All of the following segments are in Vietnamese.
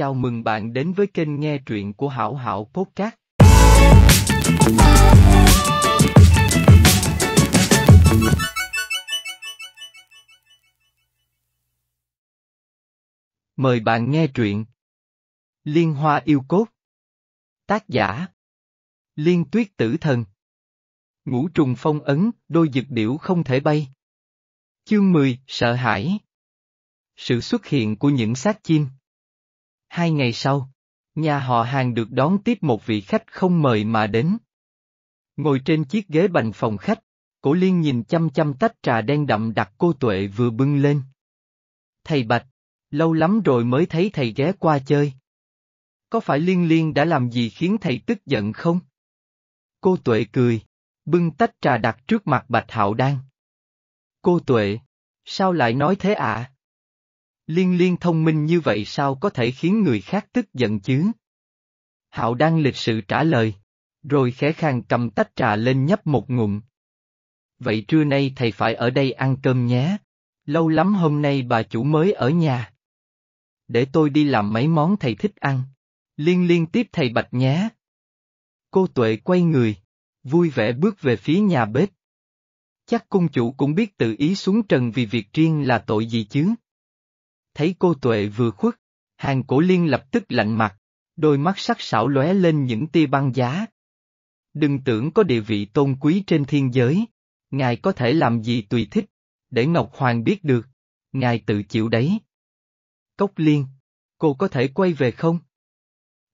Chào mừng bạn đến với kênh nghe truyện của Hảo Hảo Podcast. Mời bạn nghe truyện Liên Hoa Yêu Cốt Tác giả Liên Tuyết Tử Thần Ngũ trùng phong ấn, đôi dực điểu không thể bay. Chương 10, sợ hãi. Sự xuất hiện của những xác chim Hai ngày sau, nhà họ hàng được đón tiếp một vị khách không mời mà đến. Ngồi trên chiếc ghế bành phòng khách, cổ liên nhìn chăm chăm tách trà đen đậm đặc cô Tuệ vừa bưng lên. Thầy Bạch, lâu lắm rồi mới thấy thầy ghé qua chơi. Có phải liên liên đã làm gì khiến thầy tức giận không? Cô Tuệ cười, bưng tách trà đặt trước mặt Bạch Hạo Đan. Cô Tuệ, sao lại nói thế ạ? À? Liên liên thông minh như vậy sao có thể khiến người khác tức giận chứ? Hạo đang lịch sự trả lời, rồi khẽ khàng cầm tách trà lên nhấp một ngụm. Vậy trưa nay thầy phải ở đây ăn cơm nhé, lâu lắm hôm nay bà chủ mới ở nhà. Để tôi đi làm mấy món thầy thích ăn. Liên liên tiếp thầy bạch nhé. Cô Tuệ quay người, vui vẻ bước về phía nhà bếp. Chắc cung chủ cũng biết tự ý xuống trần vì việc riêng là tội gì chứ thấy cô Tuệ vừa khuất, hàng cổ liên lập tức lạnh mặt, đôi mắt sắc sảo lóe lên những tia băng giá. Đừng tưởng có địa vị tôn quý trên thiên giới, ngài có thể làm gì tùy thích, để Ngọc Hoàng biết được, ngài tự chịu đấy. Cốc liên, cô có thể quay về không?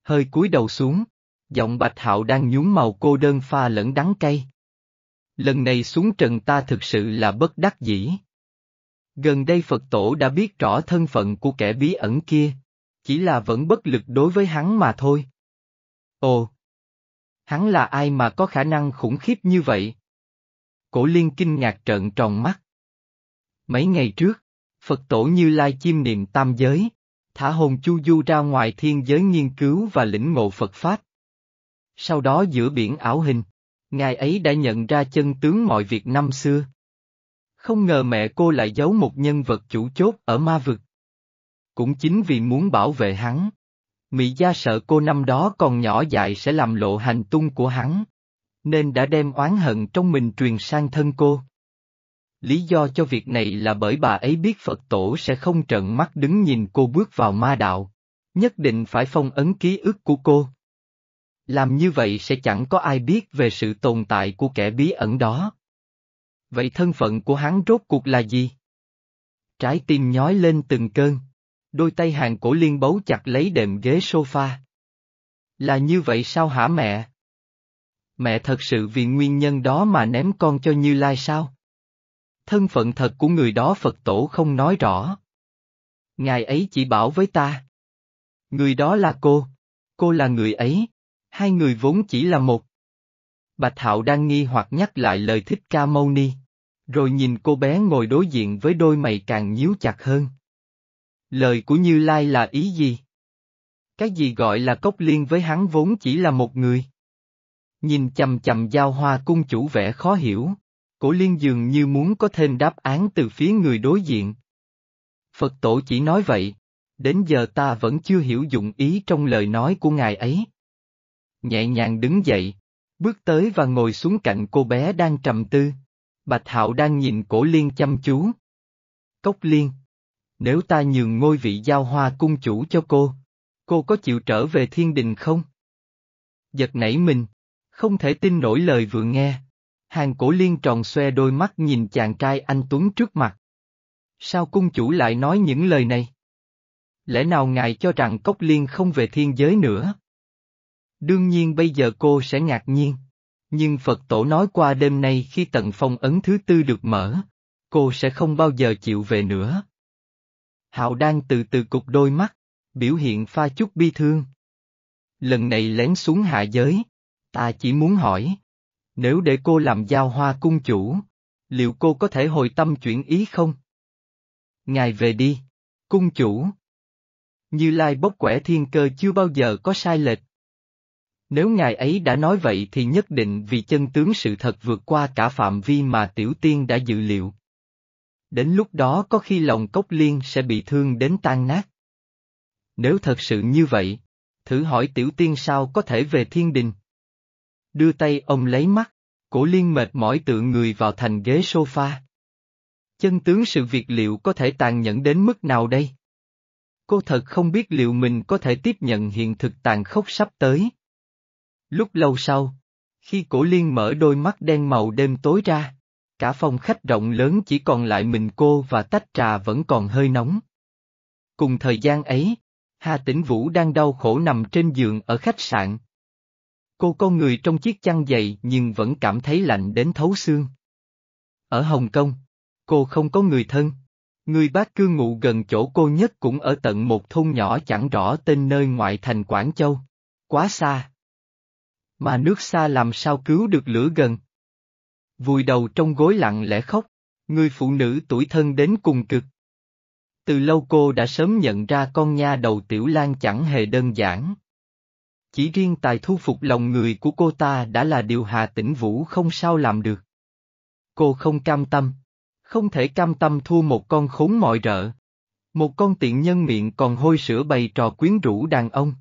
Hơi cúi đầu xuống, giọng bạch hạo đang nhún màu cô đơn pha lẫn đắng cay. Lần này xuống trần ta thực sự là bất đắc dĩ. Gần đây Phật tổ đã biết rõ thân phận của kẻ bí ẩn kia, chỉ là vẫn bất lực đối với hắn mà thôi. Ồ! Hắn là ai mà có khả năng khủng khiếp như vậy? Cổ liên kinh ngạc trợn tròn mắt. Mấy ngày trước, Phật tổ Như Lai chiêm niệm tam giới, thả hồn Chu Du ra ngoài thiên giới nghiên cứu và lĩnh ngộ Phật Pháp. Sau đó giữa biển ảo hình, Ngài ấy đã nhận ra chân tướng mọi việc năm xưa không ngờ mẹ cô lại giấu một nhân vật chủ chốt ở ma vực. Cũng chính vì muốn bảo vệ hắn. Mỹ gia sợ cô năm đó còn nhỏ dại sẽ làm lộ hành tung của hắn. Nên đã đem oán hận trong mình truyền sang thân cô. Lý do cho việc này là bởi bà ấy biết Phật tổ sẽ không trận mắt đứng nhìn cô bước vào ma đạo. Nhất định phải phong ấn ký ức của cô. Làm như vậy sẽ chẳng có ai biết về sự tồn tại của kẻ bí ẩn đó. Vậy thân phận của hắn rốt cuộc là gì? Trái tim nhói lên từng cơn. Đôi tay hàng cổ liên bấu chặt lấy đệm ghế sofa. Là như vậy sao hả mẹ? Mẹ thật sự vì nguyên nhân đó mà ném con cho Như Lai sao? Thân phận thật của người đó Phật tổ không nói rõ. Ngài ấy chỉ bảo với ta. Người đó là cô. Cô là người ấy. Hai người vốn chỉ là một. Bạch Hạo đang nghi hoặc nhắc lại lời thích ca mâu ni. Rồi nhìn cô bé ngồi đối diện với đôi mày càng nhíu chặt hơn. Lời của Như Lai là ý gì? Cái gì gọi là cốc liên với hắn vốn chỉ là một người? Nhìn chầm chầm giao hoa cung chủ vẻ khó hiểu, cổ liên dường như muốn có thêm đáp án từ phía người đối diện. Phật tổ chỉ nói vậy, đến giờ ta vẫn chưa hiểu dụng ý trong lời nói của ngài ấy. Nhẹ nhàng đứng dậy, Bước tới và ngồi xuống cạnh cô bé đang trầm tư. Bạch Hạo đang nhìn cổ liên chăm chú. Cốc liên. Nếu ta nhường ngôi vị giao hoa cung chủ cho cô, cô có chịu trở về thiên đình không? Giật nảy mình, không thể tin nổi lời vừa nghe. Hàng cổ liên tròn xoe đôi mắt nhìn chàng trai anh Tuấn trước mặt. Sao cung chủ lại nói những lời này? Lẽ nào ngài cho rằng Cốc Liên không về thiên giới nữa? Đương nhiên bây giờ cô sẽ ngạc nhiên. Nhưng Phật tổ nói qua đêm nay khi tận phong ấn thứ tư được mở, cô sẽ không bao giờ chịu về nữa. Hạo đang từ từ cục đôi mắt, biểu hiện pha chút bi thương. Lần này lén xuống hạ giới, ta chỉ muốn hỏi. Nếu để cô làm giao hoa cung chủ, liệu cô có thể hồi tâm chuyển ý không? Ngài về đi, cung chủ. Như Lai bốc quẻ thiên cơ chưa bao giờ có sai lệch. Nếu ngài ấy đã nói vậy thì nhất định vì chân tướng sự thật vượt qua cả phạm vi mà tiểu tiên đã dự liệu. Đến lúc đó có khi lòng cốc liên sẽ bị thương đến tan nát. Nếu thật sự như vậy, thử hỏi tiểu tiên sao có thể về thiên đình. Đưa tay ông lấy mắt, cổ liên mệt mỏi tựa người vào thành ghế sofa. Chân tướng sự việc liệu có thể tàn nhẫn đến mức nào đây? Cô thật không biết liệu mình có thể tiếp nhận hiện thực tàn khốc sắp tới. Lúc lâu sau, khi cổ liên mở đôi mắt đen màu đêm tối ra, cả phòng khách rộng lớn chỉ còn lại mình cô và tách trà vẫn còn hơi nóng. Cùng thời gian ấy, Hà Tĩnh Vũ đang đau khổ nằm trên giường ở khách sạn. Cô con người trong chiếc chăn dày nhưng vẫn cảm thấy lạnh đến thấu xương. Ở Hồng Kông, cô không có người thân. Người bác cư ngụ gần chỗ cô nhất cũng ở tận một thôn nhỏ chẳng rõ tên nơi ngoại thành Quảng Châu. Quá xa. Mà nước xa làm sao cứu được lửa gần? Vùi đầu trong gối lặng lẽ khóc, người phụ nữ tuổi thân đến cùng cực. Từ lâu cô đã sớm nhận ra con nha đầu tiểu lan chẳng hề đơn giản. Chỉ riêng tài thu phục lòng người của cô ta đã là điều Hà Tĩnh Vũ không sao làm được. Cô không cam tâm, không thể cam tâm thua một con khốn mọi rợ. Một con tiện nhân miệng còn hôi sữa bày trò quyến rũ đàn ông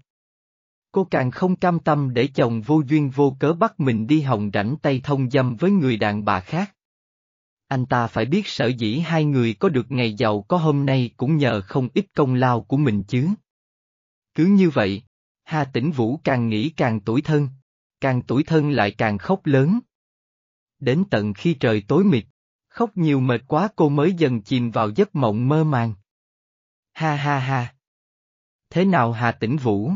cô càng không cam tâm để chồng vô duyên vô cớ bắt mình đi hồng rảnh tay thông dâm với người đàn bà khác. Anh ta phải biết sở dĩ hai người có được ngày giàu có hôm nay cũng nhờ không ít công lao của mình chứ. Cứ như vậy, Hà Tĩnh Vũ càng nghĩ càng tuổi thân, càng tuổi thân lại càng khóc lớn. Đến tận khi trời tối mịt, khóc nhiều mệt quá cô mới dần chìm vào giấc mộng mơ màng. Ha ha ha! Thế nào Hà Tĩnh Vũ?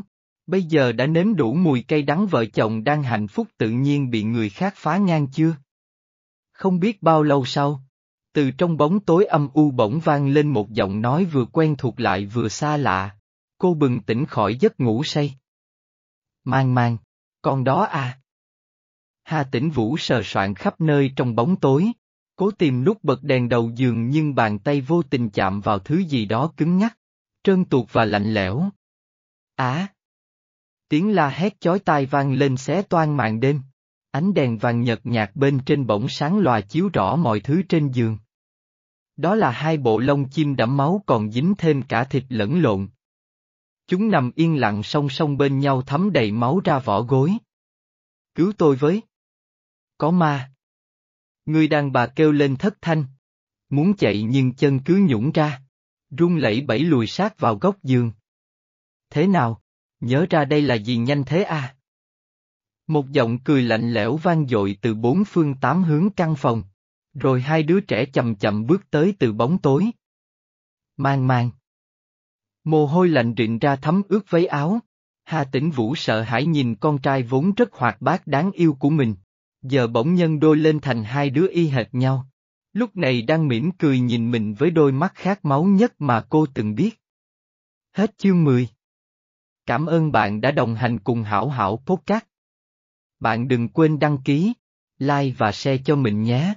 bây giờ đã nếm đủ mùi cây đắng vợ chồng đang hạnh phúc tự nhiên bị người khác phá ngang chưa? Không biết bao lâu sau, từ trong bóng tối âm u bỗng vang lên một giọng nói vừa quen thuộc lại vừa xa lạ, cô bừng tỉnh khỏi giấc ngủ say. Mang mang, con đó à? Hà tĩnh vũ sờ soạn khắp nơi trong bóng tối, cố tìm nút bật đèn đầu giường nhưng bàn tay vô tình chạm vào thứ gì đó cứng ngắc, trơn tuột và lạnh lẽo. Á! À, Tiếng la hét chói tai vang lên xé toan màn đêm. Ánh đèn vàng nhợt nhạt bên trên bỗng sáng loà chiếu rõ mọi thứ trên giường. Đó là hai bộ lông chim đẫm máu còn dính thêm cả thịt lẫn lộn. Chúng nằm yên lặng song song bên nhau thấm đầy máu ra vỏ gối. Cứu tôi với. Có ma. Người đàn bà kêu lên thất thanh. Muốn chạy nhưng chân cứ nhũng ra. rung lẩy bẩy lùi sát vào góc giường. Thế nào? Nhớ ra đây là gì nhanh thế à? Một giọng cười lạnh lẽo vang dội từ bốn phương tám hướng căn phòng. Rồi hai đứa trẻ chậm chậm bước tới từ bóng tối. Mang mang. Mồ hôi lạnh rịn ra thấm ướt váy áo. Hà tĩnh vũ sợ hãi nhìn con trai vốn rất hoạt bát đáng yêu của mình. Giờ bỗng nhân đôi lên thành hai đứa y hệt nhau. Lúc này đang mỉm cười nhìn mình với đôi mắt khát máu nhất mà cô từng biết. Hết chương 10 Cảm ơn bạn đã đồng hành cùng Hảo Hảo Podcast. Bạn đừng quên đăng ký, like và share cho mình nhé.